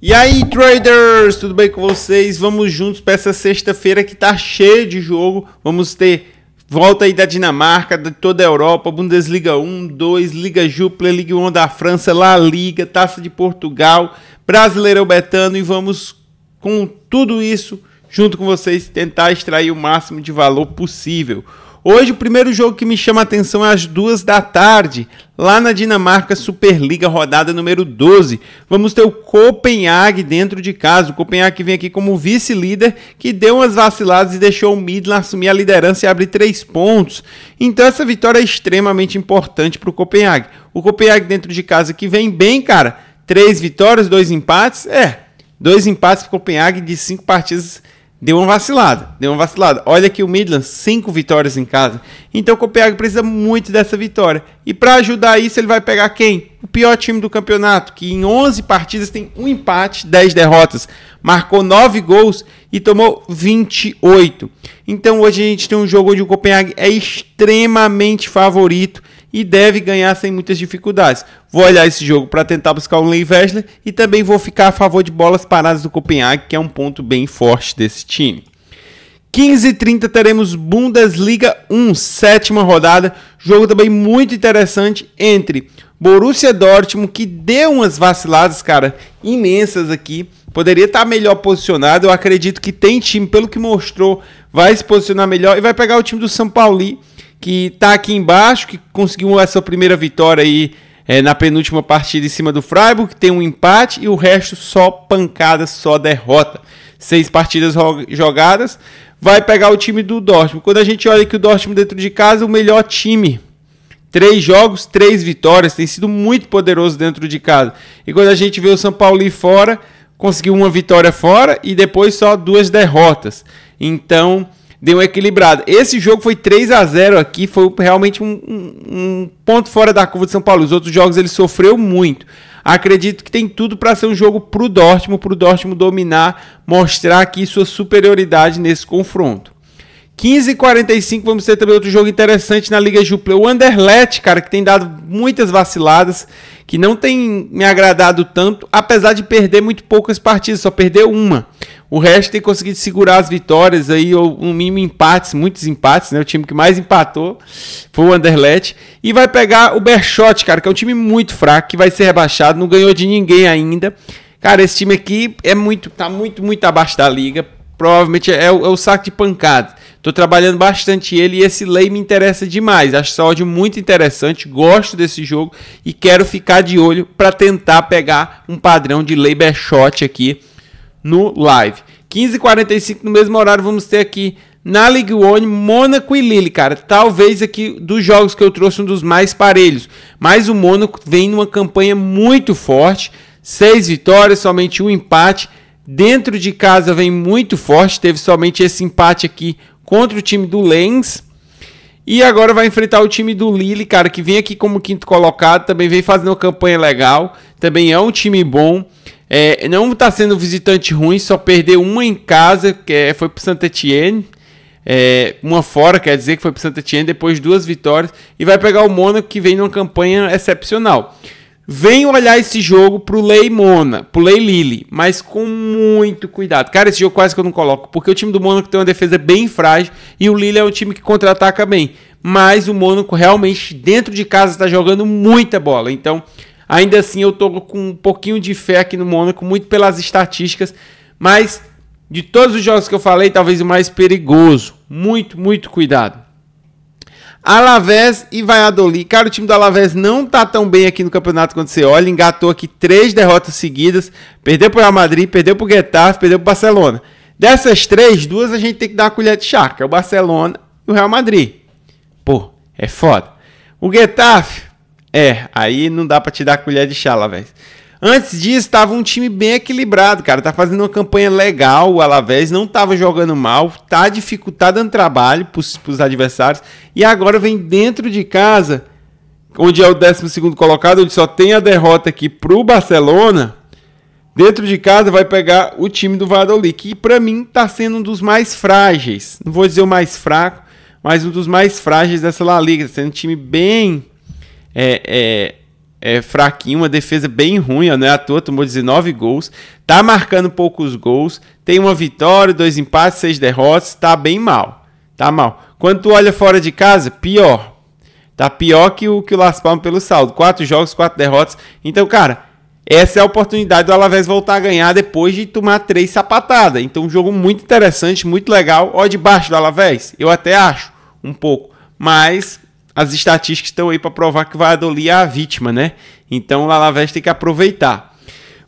E aí, traders, tudo bem com vocês? Vamos juntos para essa sexta-feira que tá cheia de jogo. Vamos ter volta aí da Dinamarca, de toda a Europa, Bundesliga 1, 2, Liga Júpiter, Liga 1 da França, La Liga, Taça de Portugal, Brasileirão Betano e vamos com tudo isso junto com vocês tentar extrair o máximo de valor possível. Hoje o primeiro jogo que me chama a atenção é às duas da tarde, lá na Dinamarca Superliga, rodada número 12. Vamos ter o Copenhague dentro de casa. O Copenhague que vem aqui como vice-líder, que deu umas vaciladas e deixou o Midland assumir a liderança e abrir três pontos. Então essa vitória é extremamente importante para o Copenhague. O Copenhague dentro de casa que vem bem, cara. Três vitórias, dois empates. É, dois empates para o Copenhague de cinco partidas deu uma vacilada, deu uma vacilada. Olha que o Midland, cinco vitórias em casa. Então o Copenhague precisa muito dessa vitória. E para ajudar isso, ele vai pegar quem? O pior time do campeonato, que em 11 partidas tem um empate, 10 derrotas, marcou 9 gols e tomou 28. Então hoje a gente tem um jogo onde o Copenhague é extremamente favorito e deve ganhar sem muitas dificuldades. Vou olhar esse jogo para tentar buscar um Len e também vou ficar a favor de bolas paradas do Copenhague, que é um ponto bem forte desse time. 15h30 teremos Bundesliga 1, sétima rodada. Jogo também muito interessante entre Borussia Dortmund, que deu umas vaciladas, cara, imensas aqui. Poderia estar tá melhor posicionado. Eu acredito que tem time, pelo que mostrou, vai se posicionar melhor e vai pegar o time do São Paulo, que está aqui embaixo, que conseguiu essa primeira vitória aí é, na penúltima partida em cima do Freiburg, tem um empate e o resto só pancada, só derrota. Seis partidas jogadas, vai pegar o time do Dortmund. Quando a gente olha que o Dortmund dentro de casa é o melhor time. Três jogos, três vitórias, tem sido muito poderoso dentro de casa. E quando a gente vê o São Paulo ir fora, conseguiu uma vitória fora e depois só duas derrotas. Então, deu um equilibrado. Esse jogo foi 3 a 0 aqui, foi realmente um, um ponto fora da curva de São Paulo. Os outros jogos ele sofreu muito. Acredito que tem tudo para ser um jogo pro Dortmund, pro Dortmund dominar, mostrar aqui sua superioridade nesse confronto. 15 45 vamos ter também outro jogo interessante na Liga Jupiler. O Anderlecht, cara, que tem dado muitas vaciladas, que não tem me agradado tanto, apesar de perder muito poucas partidas, só perdeu uma. O resto tem conseguido segurar as vitórias aí, ou no um mínimo empates, muitos empates, né? O time que mais empatou foi o Anderlecht. E vai pegar o Berchot, cara, que é um time muito fraco, que vai ser rebaixado, não ganhou de ninguém ainda. Cara, esse time aqui é muito, tá muito, muito abaixo da liga. Provavelmente é, o, é o saco de pancada. Tô trabalhando bastante ele e esse lei me interessa demais. Acho essa áudio muito interessante, gosto desse jogo e quero ficar de olho para tentar pegar um padrão de lei Berchot aqui no live. 15h45 no mesmo horário, vamos ter aqui na League One, Mônaco e Lille, cara. Talvez aqui dos jogos que eu trouxe um dos mais parelhos. Mas o Mônaco vem numa campanha muito forte. Seis vitórias, somente um empate. Dentro de casa vem muito forte. Teve somente esse empate aqui contra o time do Lens. E agora vai enfrentar o time do Lille, cara, que vem aqui como quinto colocado. Também vem fazendo uma campanha legal. Também é um time bom. É, não está sendo um visitante ruim, só perdeu uma em casa, que é, foi para o Santa Etienne. É, uma fora, quer dizer que foi para o Santa Etienne, depois duas vitórias. E vai pegar o Mônaco, que vem numa campanha excepcional. Vem olhar esse jogo pro Lei Mona, pro Lei Lille, mas com muito cuidado. Cara, esse jogo quase que eu não coloco, porque o time do Mônaco tem uma defesa bem frágil e o Lille é um time que contra-ataca bem. Mas o Mônaco realmente, dentro de casa, está jogando muita bola. Então, Ainda assim, eu tô com um pouquinho de fé aqui no Mônaco, muito pelas estatísticas, mas de todos os jogos que eu falei, talvez o mais perigoso. Muito, muito cuidado. Alavés e Valladolid. Cara, o time do Alavés não tá tão bem aqui no campeonato quando você olha. Engatou aqui três derrotas seguidas. Perdeu pro Real Madrid, perdeu pro Getafe, perdeu pro Barcelona. Dessas três, duas a gente tem que dar a colher de chá, que é o Barcelona e o Real Madrid. Pô, é foda. O Getafe é, aí não dá para te dar colher de chá lá, velho. Antes disso, tava um time bem equilibrado, cara. Tá fazendo uma campanha legal, o Alavés não tava jogando mal, tá dificultado tá dando trabalho pros, os adversários. E agora vem dentro de casa, onde é o 12 colocado, onde só tem a derrota aqui pro Barcelona. Dentro de casa vai pegar o time do Valladolid, que para mim tá sendo um dos mais frágeis. Não vou dizer o mais fraco, mas um dos mais frágeis dessa La Liga. Tá sendo um time bem é, é, é fraquinho, uma defesa bem ruim, não é à toa, tomou 19 gols, tá marcando poucos gols, tem uma vitória, dois empates, seis derrotas, tá bem mal, tá mal. Quando tu olha fora de casa, pior, tá pior que o que o Las Palmas pelo saldo, quatro jogos, quatro derrotas, então cara, essa é a oportunidade do Alavés voltar a ganhar depois de tomar três sapatadas. Então, um jogo muito interessante, muito legal. Ó, debaixo do Alavés, eu até acho um pouco, mas as estatísticas estão aí para provar que vai adolir é a vítima, né? Então o Lalavés tem que aproveitar.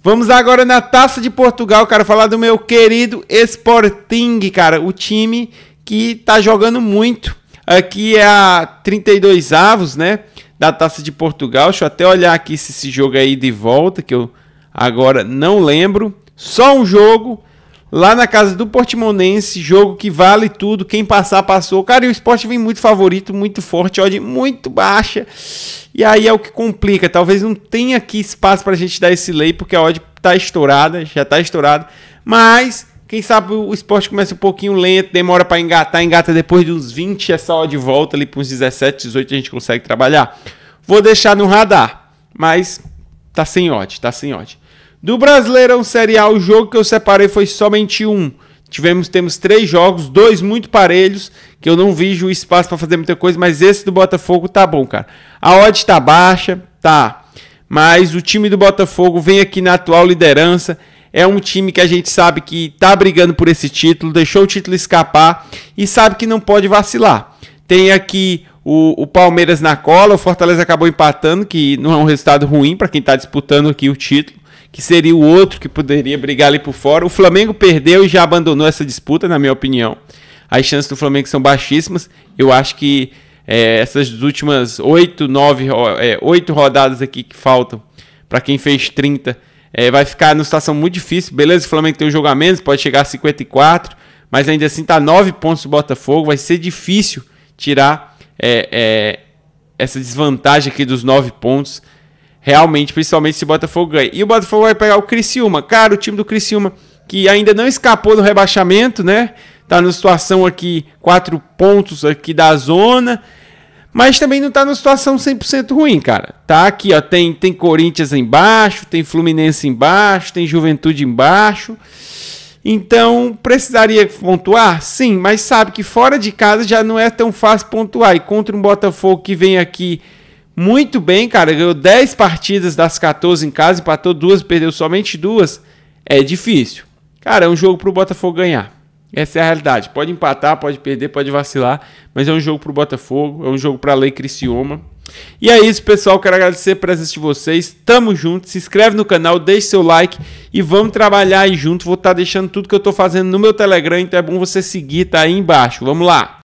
Vamos agora na Taça de Portugal, cara, falar do meu querido Sporting, cara, o time que tá jogando muito. Aqui é a 32 avos, né, da Taça de Portugal. Deixa eu até olhar aqui se esse jogo é aí de volta, que eu agora não lembro. Só um jogo, lá na casa do Portimonense, jogo que vale tudo, quem passar, passou. Cara, e o esporte vem muito favorito, muito forte, odd muito baixa, e aí é o que complica. Talvez não tenha aqui espaço para a gente dar esse lei, porque a odd tá estourada, já tá estourada, mas... Quem sabe o esporte começa um pouquinho lento, demora para engatar, engata depois dos 20, essa hora de volta ali para uns 17, 18 a gente consegue trabalhar. Vou deixar no radar, mas tá sem ódio, tá sem ódio. Do Brasileirão Série A, o jogo que eu separei foi somente um. Tivemos, temos três jogos, dois muito parelhos, que eu não vejo espaço para fazer muita coisa, mas esse do Botafogo tá bom, cara. A odd tá baixa, tá. Mas o time do Botafogo vem aqui na atual liderança. É um time que a gente sabe que tá brigando por esse título, deixou o título escapar e sabe que não pode vacilar. Tem aqui o, o Palmeiras na cola, o Fortaleza acabou empatando, que não é um resultado ruim para quem está disputando aqui o título que seria o outro que poderia brigar ali por fora. O Flamengo perdeu e já abandonou essa disputa, na minha opinião. As chances do Flamengo são baixíssimas. Eu acho que é, essas últimas oito, nove, é, oito rodadas aqui que faltam, para quem fez 30, é, vai ficar numa situação muito difícil. Beleza, o Flamengo tem um jogo a menos, pode chegar a 54, mas ainda assim está 9 pontos do Botafogo. Vai ser difícil tirar é, é, essa desvantagem aqui dos 9 pontos realmente, principalmente se o Botafogo ganha. E o Botafogo vai pegar o Criciúma. Cara, o time do Criciúma, que ainda não escapou do rebaixamento, né? Tá numa situação aqui, quatro pontos aqui da zona. Mas também não tá numa situação 100% ruim, cara. Tá aqui, ó, tem, tem Corinthians embaixo, tem Fluminense embaixo, tem Juventude embaixo. Então, precisaria pontuar? Sim, mas sabe que fora de casa já não é tão fácil pontuar. E contra um Botafogo que vem aqui muito bem, cara. Ganhou 10 partidas das 14 em casa, empatou duas, perdeu somente duas. É difícil. Cara, é um jogo pro Botafogo ganhar. Essa é a realidade. Pode empatar, pode perder, pode vacilar, mas é um jogo pro Botafogo, é um jogo pra Lei Criciúma. E é isso, pessoal. Quero agradecer a presença de vocês. Tamo junto. Se inscreve no canal, deixe seu like e vamos trabalhar aí junto. Vou estar tá deixando tudo que eu tô fazendo no meu Telegram, então é bom você seguir, tá aí embaixo. Vamos lá.